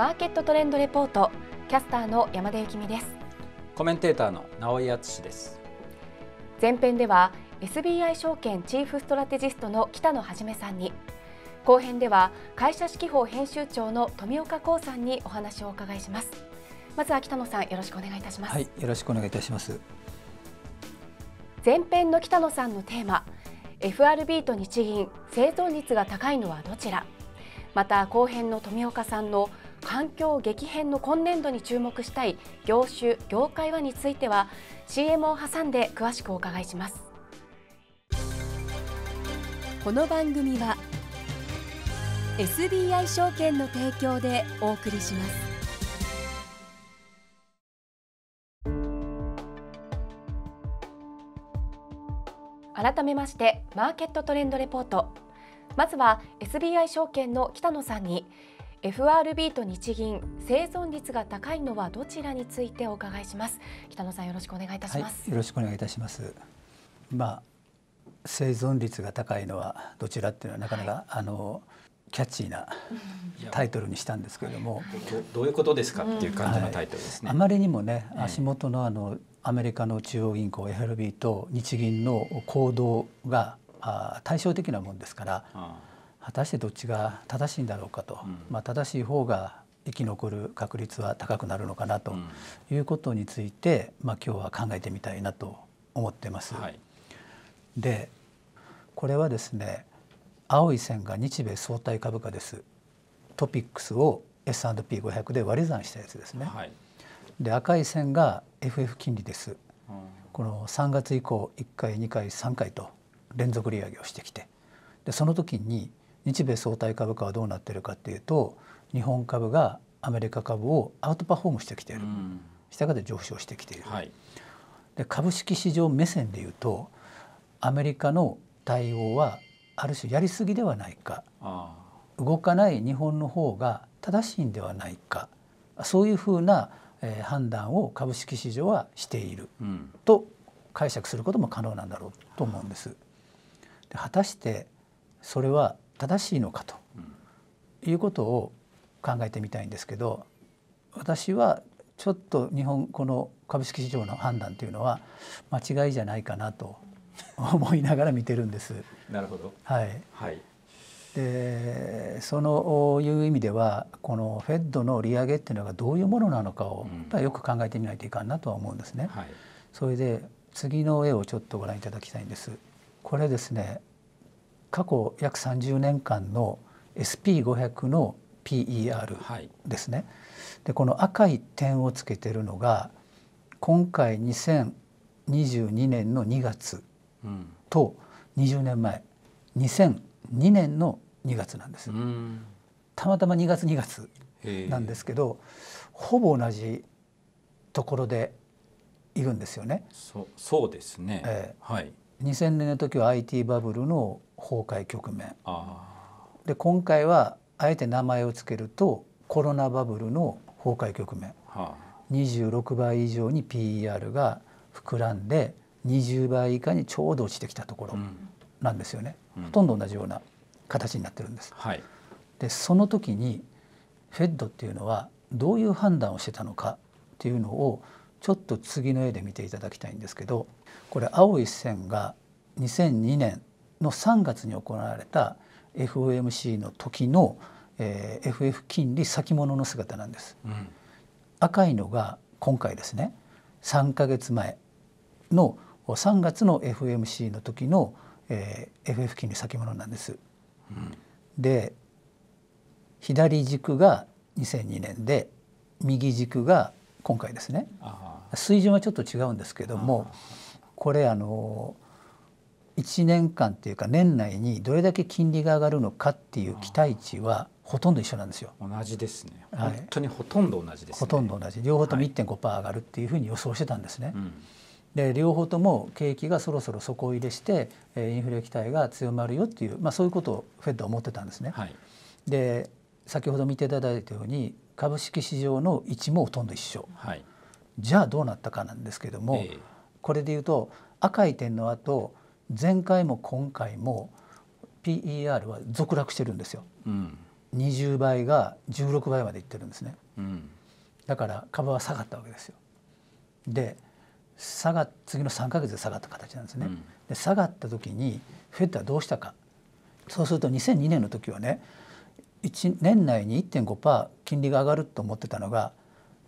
マーケットトレンドレポートキャスターの山田幸美ですコメンテーターの直井敦です前編では SBI 証券チーフストラテジストの北野はさんに後編では会社指揮法編集長の富岡光さんにお話をお伺いしますまずは北野さんよろしくお願いいたしますはいよろしくお願いいたします前編の北野さんのテーマ FRB と日銀生存率が高いのはどちらまた後編の富岡さんの環境激変の今年度に注目したい業種・業界はについては CM を挟んで詳しくお伺いしますこの番組は SBI 証券の提供でお送りします改めましてマーケットトレンドレポートまずは SBI 証券の北野さんに FRB と日銀生存率が高いのはどちらについてお伺いします北野さんよろしくお願いいたします、はい、よろしくお願いいたしますまあ生存率が高いのはどちらっていうのはなかなか、はい、あのキャッチーなタイトルにしたんですけれども、どういうことですかっていう感じのタイトルですね、はい、あまりにもね足元のあのアメリカの中央銀行 FRB と日銀の行動が対照的なもんですから、うん果たしてどっちが正しいんだろうかと、うん、まあ、正しい方が生き残る確率は高くなるのかなということについて、まあ、今日は考えてみたいなと思ってます。はい、でこれはですね青い線が日米相対株価です。トピックスを S&P500 で割り算したやつですね。はい、で赤い線が FF 金利です。うん、この3月以降1回2回3回と連続利上げをしてきてでその時に日米相対株価はどうなってるかっていうと日本株がアメリカ株をアウトパフォームしてきている、うん、したがって上昇してきている、はい、で株式市場目線でいうとアメリカの対応はある種やりすぎではないか動かない日本の方が正しいんではないかそういうふうな、え判断を株式市場はしている、と解釈することも可能なんだろうと思うんです。で果たしてそれは正しいのかということを考えてみたいんですけど私はちょっと日本この株式市場の判断というのは間違いじゃないかなと思いながら見てるんです。なるほど、はい、はい、でそのいう意味ではこのフェッドの利上げっていうのがどういうものなのかをやっぱよく考えてみないといかんなとは思うんですね。うんはい、それで次の絵をちょっとご覧いただきたいんです。これですね過去約30年間の SP500 の PER ですね、はい、でこの赤い点をつけてるのが今回2022年の2月と20年前2002年の2月なんです、うん、たまたま2月2月なんですけどほぼ同じところでいるんですよね。そそうですね、えー、はい、2000年の時は IT バブルの崩壊局面で今回はあえて名前を付けるとコロナバブルの崩壊局面、はあ、26倍以上に PER が膨らんで20倍以下にちょうど落ちてきたところなんですよね、うん、ほとんど同じような形になってるんです。はい、でその時にフェッドっていうのはどういう判断をしてたのかっていうのをちょっと次の絵で見ていただきたいんですけどこれ青い線が2002年の3月に行われた FOMC の時の、えー、FF 金利先物の姿なんです、うん、赤いのが今回ですね3か月前の3月の FMC の時の、えー、FF 金利先物なんです。うん、で左軸が2002年で右軸が今回ですね水準はちょっと違うんですけどもこれあのー1年間っていうか年内にどれだけ金利が上がるのかっていう期待値はほとんど一緒なんですよ。同じですね。はい、本当にほとんど同じです、ね、ほとんど同じ。両方とも1.5%上がるっていうふうに予想してたんですね。はいうん、で両方とも景気がそろそろ底入れして、えー、インフレ期待が強まるよっていう、まあ、そういうことをフェッドは思ってたんですね。はい、で先ほど見ていただいたように株式市場の位置もほとんど一緒、はい、じゃあどうなったかなんですけども、えー、これで言うと赤い点の後前回も今回も PER は続落してるんですよ、うん、20倍が16倍までいってるんですね、うん、だから株は下がったわけですよで下が次の3か月で下がった形なんですね、うん、で下がった時にフェットはどうしたかそうすると2002年の時はね1年内に1.5%金利が上がると思ってたのが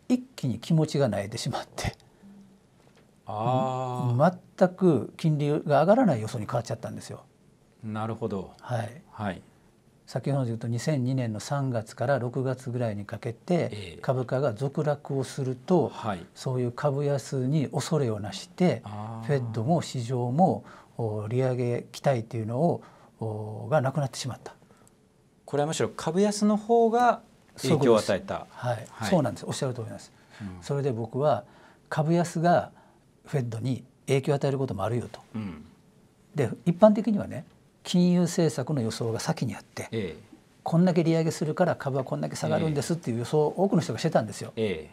一気に気持ちが慣れてしまって全く金利が上がらない予想に変わっちゃったんですよ。なるほど、はい、はい、先ほど言うと2002年の3月から6月ぐらいにかけて株価が続落をすると、はい、そういう株安に恐れをなしてフェッドも市場も利上げ期待というのをがなくなってしまった。これはむしろ株安の方が影響を与えた。はい、はい、そうなんです。おっしゃると思います。うん、それで僕は株安がフェッドに影響を与えることもあるよと。うん、で一般的にはね金融政策の予想が先にあって、ええ、こんだけ利上げするから株はこんだけ下がるんですっていう予想を多くの人がしてたんですよ、え、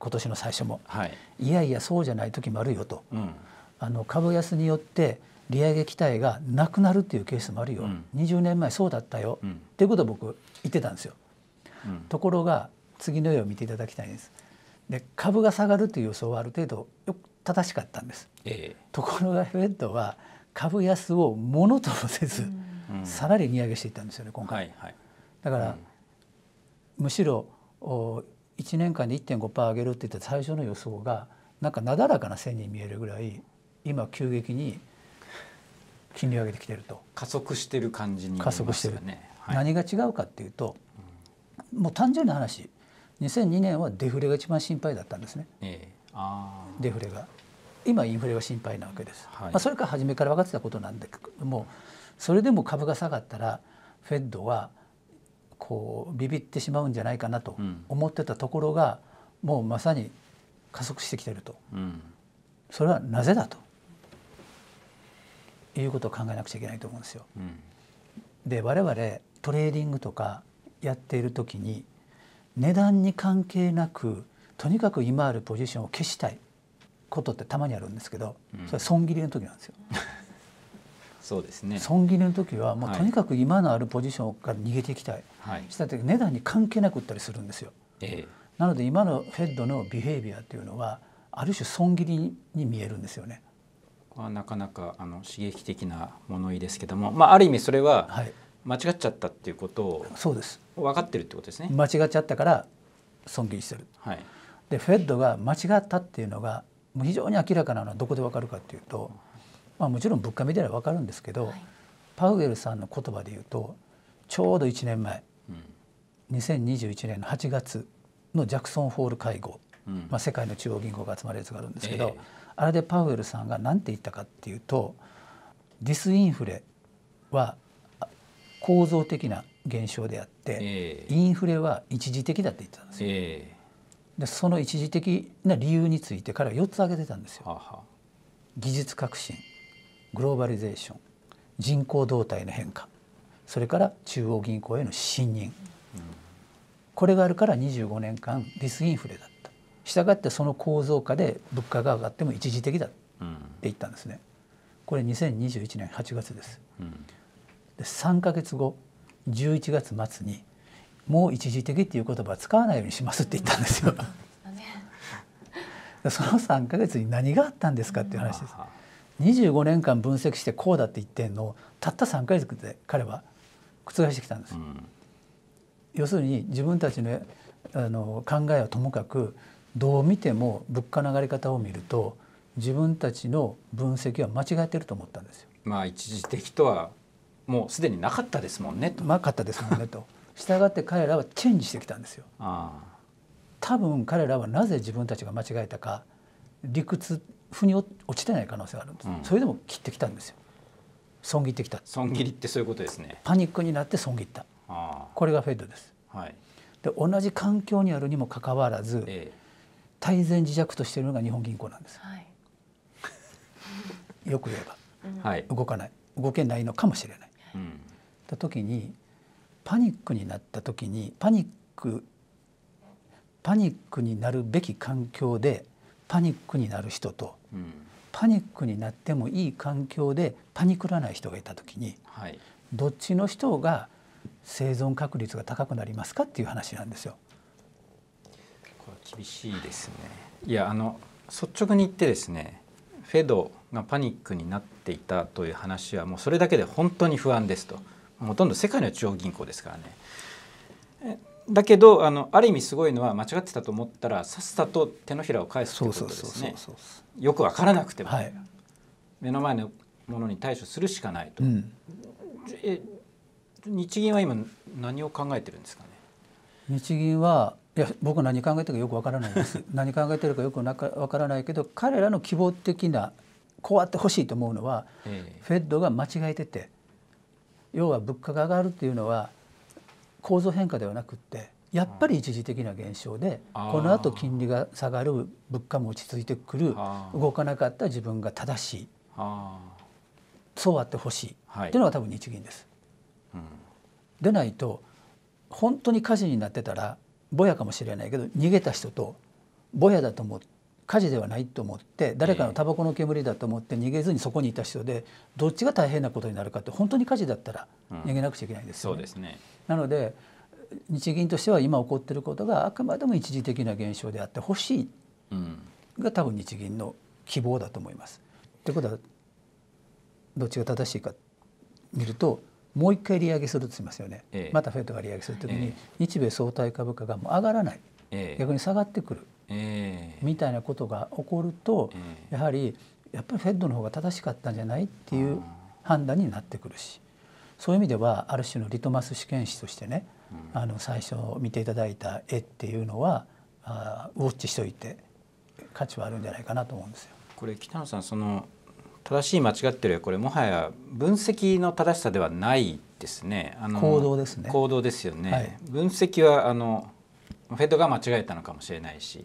今年の最初も、はい、いやいやそうじゃない時もあるよと、うん、あの株安によって利上げ期待がなくなるっていうケースもあるよ、うん、20年前そうだったよ、うん、っていうことを僕言ってたんですよ、うん、ところが次の絵を見ていただきたいんですで株が下がるという予想はある程度正しかったんです、ええところがフェッドは株安をものともせず、さらに利上げしていったんですよね今回、はいはい、だから、むしろお1年間で1.5%上げるって言った最初の予想がなんかなだらかな線に見えるぐらい今急激に金利を上げてきてると加速してる感じに、ね、加速してる、はい、何が違うかっていうと、もう単純な話2002年はデフレが一番心配だったんですね、ええ、デフレが今インフレが心配なわけです、はい、まあ、それから初めから分かってたことなんだけどもそれでも株が下がったらフェッドはこうビビってしまうんじゃないかなと思ってたところが、もうまさに加速してきてると、うん、それはなぜだということを考えなくちゃいけないと思うんですよ。うん、で我々トレーディングとかやっている時に値段に関係なくとにかく今あるポジションを消したいことってたまにあるんですけど、それ損切りの時なんですよ。そうですね。損切りの時はもうとにかく今のあるポジションから逃げていきたい。はい、した時値段に関係なくったりするんですよ。ええ、なので今のフェッドのビヘイビアっていうのはある種損切りに見えるんですよね。こはなかなかあの刺激的な物言いですけども、まあある意味それは間違っちゃったっていうことを、そうです。分かってるってことですね。間違っちゃったから損切りしてる。はい。でフェッドが間違ったっていうのが非常に明らかなのはどこでわかるかっていうと、まあ、もちろん物価見たらわかるんですけど、はい、パウエルさんの言葉で言うとちょうど1年前、うん、2021年の8月のジャクソンホール会合、うん、まあ、世界の中央銀行が集まるやつがあるんですけど、えー、あれでパウエルさんが何て言ったかっていうとディスインフレは構造的な現象であって、えー、インフレは一時的だって言ってたんですよ。えーでその一時的な理由について彼は4つ挙げてたんですよ。はは技術革新グローバリゼーション人口動態の変化それから中央銀行への信任、うん、これがあるから25年間ディスインフレだったしたがってその構造化で物価が上がっても一時的だって言ったんですね。これ2021年8月です、うん、で3ヶ月後11月末にもう一時的っていう言葉使わないようにしますって言ったんですよ。その3か月に何があったんですかっていう話です。25年間分析してこうだって言ってんのをたった3か月で彼は覆してきたんです。うん、要するに自分たちのあの考えはともかくどう見ても物価の上がり方を見ると自分たちの分析は間違えてると思ったんですよ。まあ一時的とはもうすでになかったですもんねと。なかったですもんねと。したがって彼らはチェンジしてきたんですよ。多分彼らはなぜ自分たちが間違えたか理屈腑に落ちてない可能性があるんです、うん、それでも切ってきたんですよ損切ってきた損切りってそういうことですねパニックになって損切ったこれがフェッドです、はい、で同じ環境にあるにもかかわらず、え大前自弱としているのが日本銀行なんです、はい、よく言えば、はい、動かない動けないのかもしれない、うん、た時にパニックになった時にパニックパニックになるべき環境でパニックになる人と、うん、パニックになってもいい環境でパニクらない人がいた時に、はい、どっちの人が生存確率が高くなりますかっていう話なんですよ。これ厳しいですね。いやあの率直に言ってですね、フェドがパニックになっていたという話はもうそれだけで本当に不安ですと。ほとんど世界の中央銀行ですからね。だけどあのある意味すごいのは間違ってたと思ったらさっさと手のひらを返すとうことですね。よく分からなくても、はい、目の前のものに対処するしかないと。うん、日銀は今何を考えてるんですかね。日銀はいや僕何考えてるかよくわからないです 何考えてるかよくなかわからないけど彼らの希望的なこうあってほしいと思うのは、えフェッドが間違えてて要は物価が上がるっていうのは構造変化ではなくってやっぱり一時的な現象でこのあと金利が下がる物価も落ち着いてくる動かなかった自分が正しいそうあってほしいっていうのが多分日銀です。でないと本当に火事になってたらぼやかもしれないけど逃げた人とぼやだと思って火事ではないと思って誰かのタバコの煙だと思って逃げずにそこにいた人でどっちが大変なことになるかって本当に火事だったら逃げなくちゃいけないんですよ、ねうん、そうですねなので日銀としては今起こっていることがあくまでも一時的な現象であってほしいが多分日銀の希望だと思います。ということはどっちが正しいか見るともう一回利上げするとしますよね、ええ、またフェットが利上げするときに日米相対株価がもう上がらない、え、逆に下がってくるえー、みたいなことが起こると、えー、やはりやっぱりフェッドの方が正しかったんじゃないっていう判断になってくるしそういう意味ではある種のリトマス試験紙としてね、うん、あの最初見ていただいた絵っていうのはあウォッチしといて価値はあるんじゃないかなと思うんですよ。これ北野さんその正しい間違ってるこれもはや分析の正しさではないですね。あの行動ですね。行動ですよね。はい、分析はあのフェードが間違えたのかもしれないし、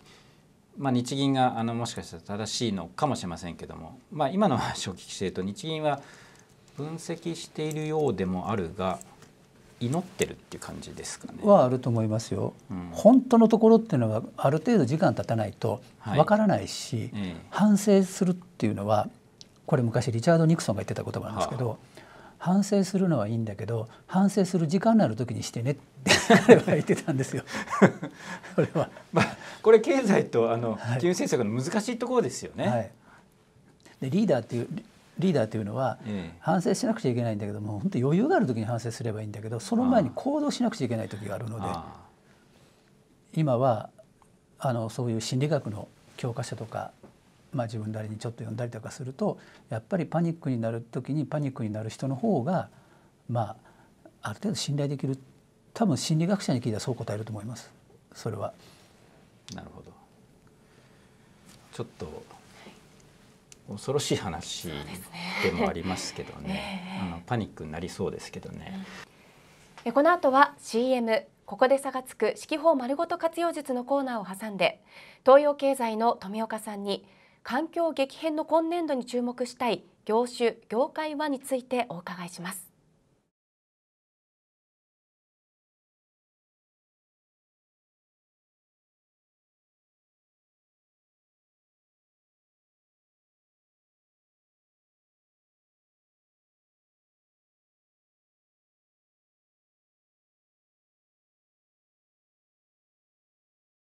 まあ、日銀があのもしかしたら正しいのかもしれませんけども、まあ、今の話をお聞きしていると日銀は分析しているようでもあるが祈ってるっていう感じですかね。はあると思いますよ。うん、本当のところっていうのはある程度時間経たないとわからないし、はいええ、反省するっていうのはこれ昔リチャード・ニクソンが言ってた言葉なんですけど。はあ反省するのはいいんだけど反省する時間のある時にしてねって彼 は言ってたんですよ。これは、まあ、これ経済とあの、金融政策の難しいところですよね。はい、でリーダーっていうリーダーというのは、反省しなくちゃいけないんだけども本当余裕がある時に反省すればいいんだけどその前に行動しなくちゃいけない時があるので今はあのそういう心理学の教科書とかまあ、自分なりにちょっと読んだりとかするとやっぱりパニックになる時にパニックになる人の方がまあある程度信頼できる多分心理学者に聞いたらそう答えると思いますそれは。なるほどちょっと恐ろしい話でもありますけどね、ねあのパニックになりそうですけどね。うん、この後は CM ここで差がつく四季法まるごと活用術のコーナーを挟んで東洋経済の富岡さんに環境激変の今年度に注目したい業種・業界はについてお伺いします。